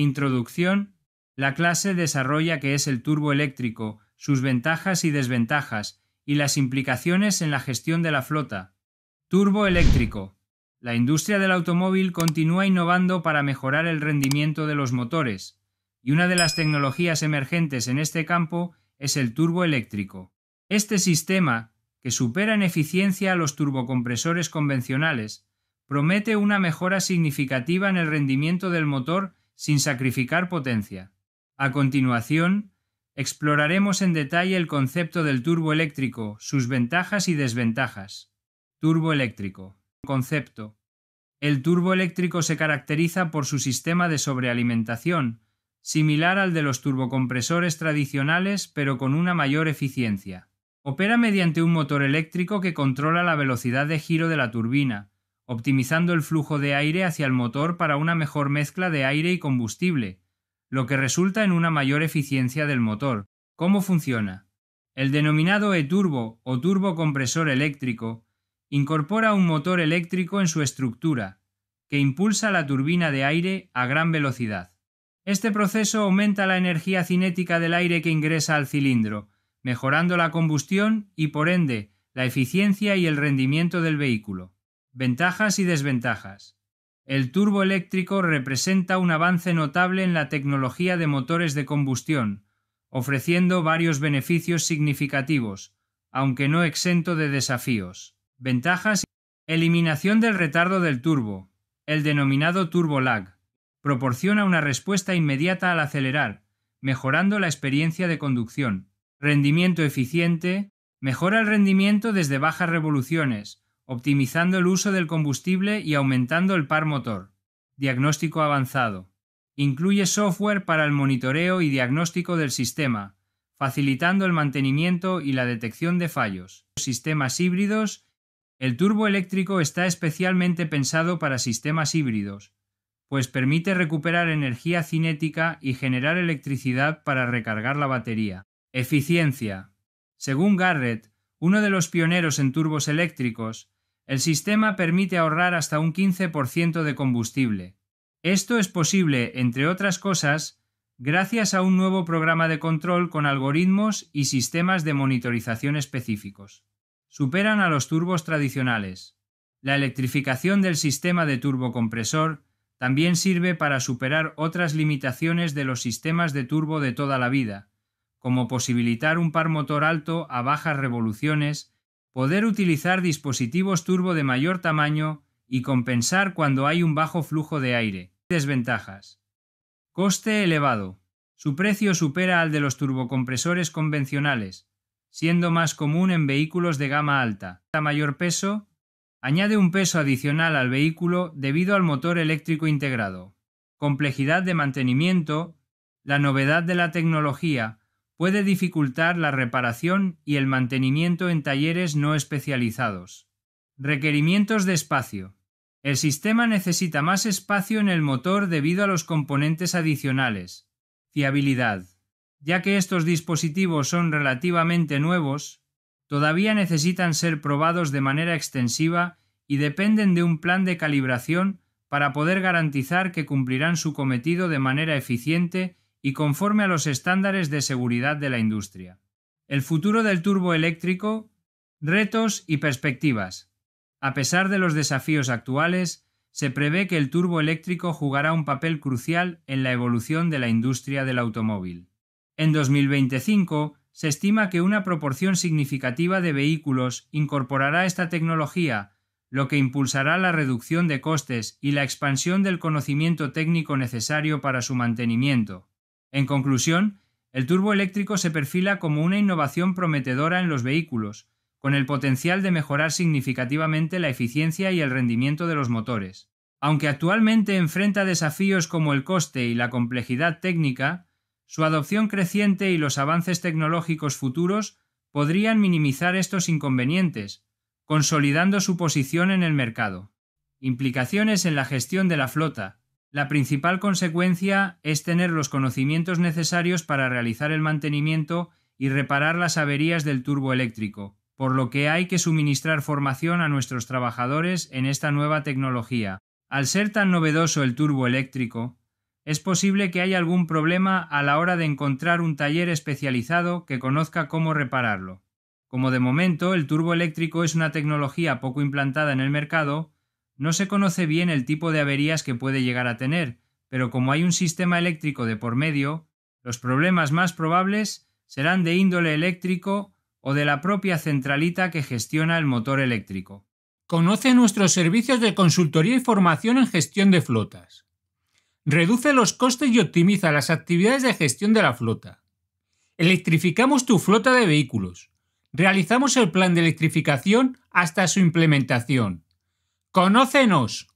Introducción. La clase desarrolla qué es el turbo eléctrico, sus ventajas y desventajas, y las implicaciones en la gestión de la flota. Turbo eléctrico. La industria del automóvil continúa innovando para mejorar el rendimiento de los motores, y una de las tecnologías emergentes en este campo es el turbo eléctrico. Este sistema, que supera en eficiencia a los turbocompresores convencionales, promete una mejora significativa en el rendimiento del motor sin sacrificar potencia. A continuación, exploraremos en detalle el concepto del turboeléctrico, sus ventajas y desventajas. Turboeléctrico. Concepto. El turboeléctrico se caracteriza por su sistema de sobrealimentación, similar al de los turbocompresores tradicionales pero con una mayor eficiencia. Opera mediante un motor eléctrico que controla la velocidad de giro de la turbina, optimizando el flujo de aire hacia el motor para una mejor mezcla de aire y combustible, lo que resulta en una mayor eficiencia del motor. ¿Cómo funciona? El denominado e-turbo o turbocompresor eléctrico incorpora un motor eléctrico en su estructura, que impulsa la turbina de aire a gran velocidad. Este proceso aumenta la energía cinética del aire que ingresa al cilindro, mejorando la combustión y por ende la eficiencia y el rendimiento del vehículo. Ventajas y desventajas. El turbo eléctrico representa un avance notable en la tecnología de motores de combustión, ofreciendo varios beneficios significativos, aunque no exento de desafíos. Ventajas Eliminación del retardo del turbo, el denominado turbo lag, proporciona una respuesta inmediata al acelerar, mejorando la experiencia de conducción. Rendimiento eficiente, mejora el rendimiento desde bajas revoluciones, optimizando el uso del combustible y aumentando el par motor. Diagnóstico avanzado. Incluye software para el monitoreo y diagnóstico del sistema, facilitando el mantenimiento y la detección de fallos. Sistemas híbridos. El turbo eléctrico está especialmente pensado para sistemas híbridos, pues permite recuperar energía cinética y generar electricidad para recargar la batería. Eficiencia. Según Garrett, uno de los pioneros en turbos eléctricos, el sistema permite ahorrar hasta un 15% de combustible. Esto es posible, entre otras cosas, gracias a un nuevo programa de control con algoritmos y sistemas de monitorización específicos. Superan a los turbos tradicionales. La electrificación del sistema de turbocompresor también sirve para superar otras limitaciones de los sistemas de turbo de toda la vida, como posibilitar un par motor alto a bajas revoluciones poder utilizar dispositivos turbo de mayor tamaño y compensar cuando hay un bajo flujo de aire. Desventajas. Coste elevado. Su precio supera al de los turbocompresores convencionales, siendo más común en vehículos de gama alta. mayor peso, añade un peso adicional al vehículo debido al motor eléctrico integrado. Complejidad de mantenimiento, la novedad de la tecnología, puede dificultar la reparación y el mantenimiento en talleres no especializados. Requerimientos de espacio. El sistema necesita más espacio en el motor debido a los componentes adicionales. Fiabilidad. Ya que estos dispositivos son relativamente nuevos, todavía necesitan ser probados de manera extensiva y dependen de un plan de calibración para poder garantizar que cumplirán su cometido de manera eficiente y conforme a los estándares de seguridad de la industria. El futuro del turboeléctrico, retos y perspectivas. A pesar de los desafíos actuales, se prevé que el turboeléctrico jugará un papel crucial en la evolución de la industria del automóvil. En 2025, se estima que una proporción significativa de vehículos incorporará esta tecnología, lo que impulsará la reducción de costes y la expansión del conocimiento técnico necesario para su mantenimiento. En conclusión, el turbo eléctrico se perfila como una innovación prometedora en los vehículos, con el potencial de mejorar significativamente la eficiencia y el rendimiento de los motores. Aunque actualmente enfrenta desafíos como el coste y la complejidad técnica, su adopción creciente y los avances tecnológicos futuros podrían minimizar estos inconvenientes, consolidando su posición en el mercado. Implicaciones en la gestión de la flota, la principal consecuencia es tener los conocimientos necesarios para realizar el mantenimiento y reparar las averías del turbo eléctrico, por lo que hay que suministrar formación a nuestros trabajadores en esta nueva tecnología. Al ser tan novedoso el turbo eléctrico, es posible que haya algún problema a la hora de encontrar un taller especializado que conozca cómo repararlo. Como de momento el turbo eléctrico es una tecnología poco implantada en el mercado, no se conoce bien el tipo de averías que puede llegar a tener, pero como hay un sistema eléctrico de por medio, los problemas más probables serán de índole eléctrico o de la propia centralita que gestiona el motor eléctrico. Conoce nuestros servicios de consultoría y formación en gestión de flotas. Reduce los costes y optimiza las actividades de gestión de la flota. Electrificamos tu flota de vehículos. Realizamos el plan de electrificación hasta su implementación. Conócenos.